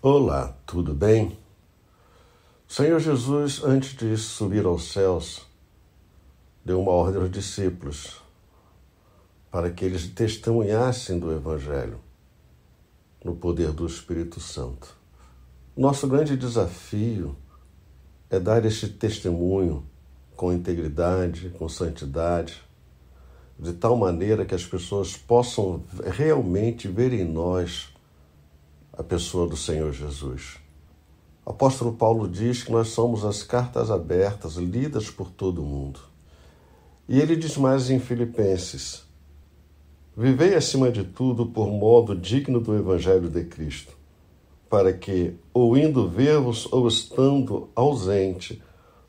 Olá, tudo bem? O Senhor Jesus, antes de subir aos céus, deu uma ordem aos discípulos para que eles testemunhassem do Evangelho no poder do Espírito Santo. Nosso grande desafio é dar este testemunho com integridade, com santidade, de tal maneira que as pessoas possam realmente ver em nós a pessoa do Senhor Jesus. O apóstolo Paulo diz que nós somos as cartas abertas, lidas por todo mundo. E ele diz mais em Filipenses: Vivei acima de tudo por modo digno do Evangelho de Cristo, para que, ou indo ver-vos ou estando ausente,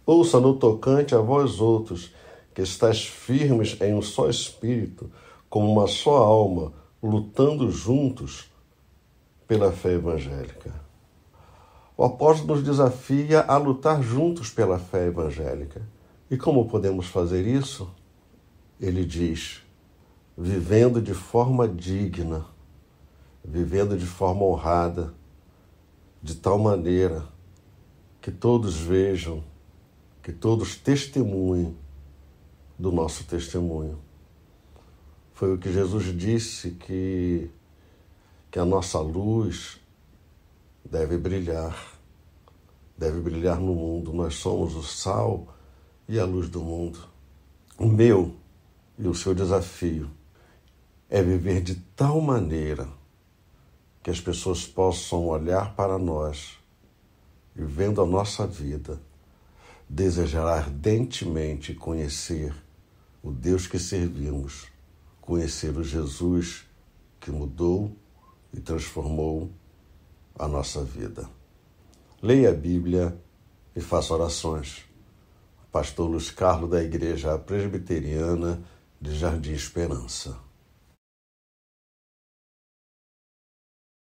ouça no tocante a vós outros, que estáis firmes em um só espírito, como uma só alma, lutando juntos pela fé evangélica. O apóstolo nos desafia a lutar juntos pela fé evangélica. E como podemos fazer isso? Ele diz: vivendo de forma digna, vivendo de forma honrada, de tal maneira que todos vejam, que todos testemunhem do nosso testemunho. Foi o que Jesus disse que que a nossa luz deve brilhar, deve brilhar no mundo. Nós somos o sal e a luz do mundo. O meu e o seu desafio é viver de tal maneira que as pessoas possam olhar para nós e, vendo a nossa vida, desejar ardentemente conhecer o Deus que servimos, conhecer o Jesus que mudou e transformou a nossa vida. Leia a Bíblia e faça orações. Pastor Luiz Carlos da Igreja Presbiteriana de Jardim Esperança.